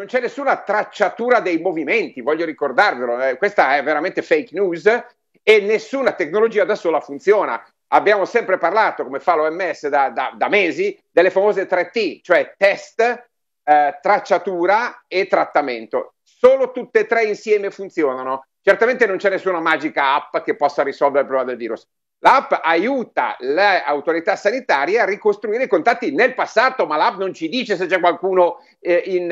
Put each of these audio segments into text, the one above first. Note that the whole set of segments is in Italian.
non c'è nessuna tracciatura dei movimenti, voglio ricordarvelo, eh, questa è veramente fake news e nessuna tecnologia da sola funziona. Abbiamo sempre parlato, come fa l'OMS da, da, da mesi, delle famose 3T, cioè test, eh, tracciatura e trattamento. Solo tutte e tre insieme funzionano. Certamente non c'è nessuna magica app che possa risolvere il problema del virus. L'app aiuta le autorità sanitarie a ricostruire i contatti nel passato, ma l'app non ci dice se c'è qualcuno eh, in,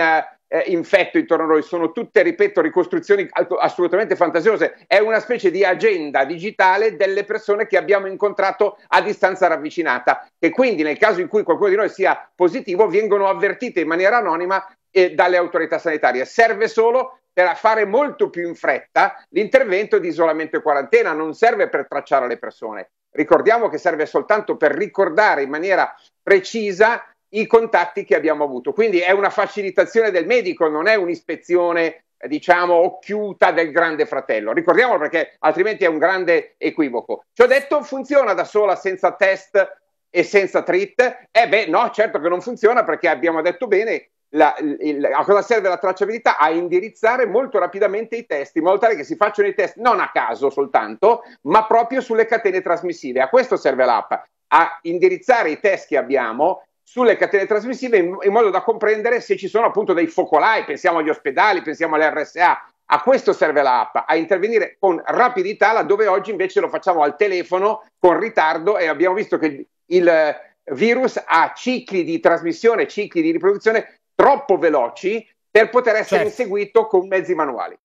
eh, infetto intorno a noi, sono tutte, ripeto, ricostruzioni assolutamente fantasiose, è una specie di agenda digitale delle persone che abbiamo incontrato a distanza ravvicinata e quindi nel caso in cui qualcuno di noi sia positivo vengono avvertite in maniera anonima eh, dalle autorità sanitarie. Serve solo per fare molto più in fretta l'intervento di isolamento e quarantena, non serve per tracciare le persone. Ricordiamo che serve soltanto per ricordare in maniera precisa i contatti che abbiamo avuto. Quindi è una facilitazione del medico, non è un'ispezione diciamo occhiuta del grande fratello. Ricordiamolo perché altrimenti è un grande equivoco. Ci ho detto funziona da sola senza test e senza treat? Eh beh no, certo che non funziona perché abbiamo detto bene la, il, a cosa serve la tracciabilità? A indirizzare molto rapidamente i test, in modo tale che si facciano i test non a caso soltanto, ma proprio sulle catene trasmissive. A questo serve l'app, a indirizzare i test che abbiamo sulle catene trasmissive in, in, modo da comprendere se ci sono appunto dei focolai, pensiamo agli ospedali, pensiamo alle RSA. A questo serve l'app, a intervenire con rapidità laddove oggi invece lo facciamo al telefono con ritardo e abbiamo visto che il eh, virus ha cicli di trasmissione, cicli di riproduzione troppo veloci per poter essere certo. inseguito con mezzi manuali.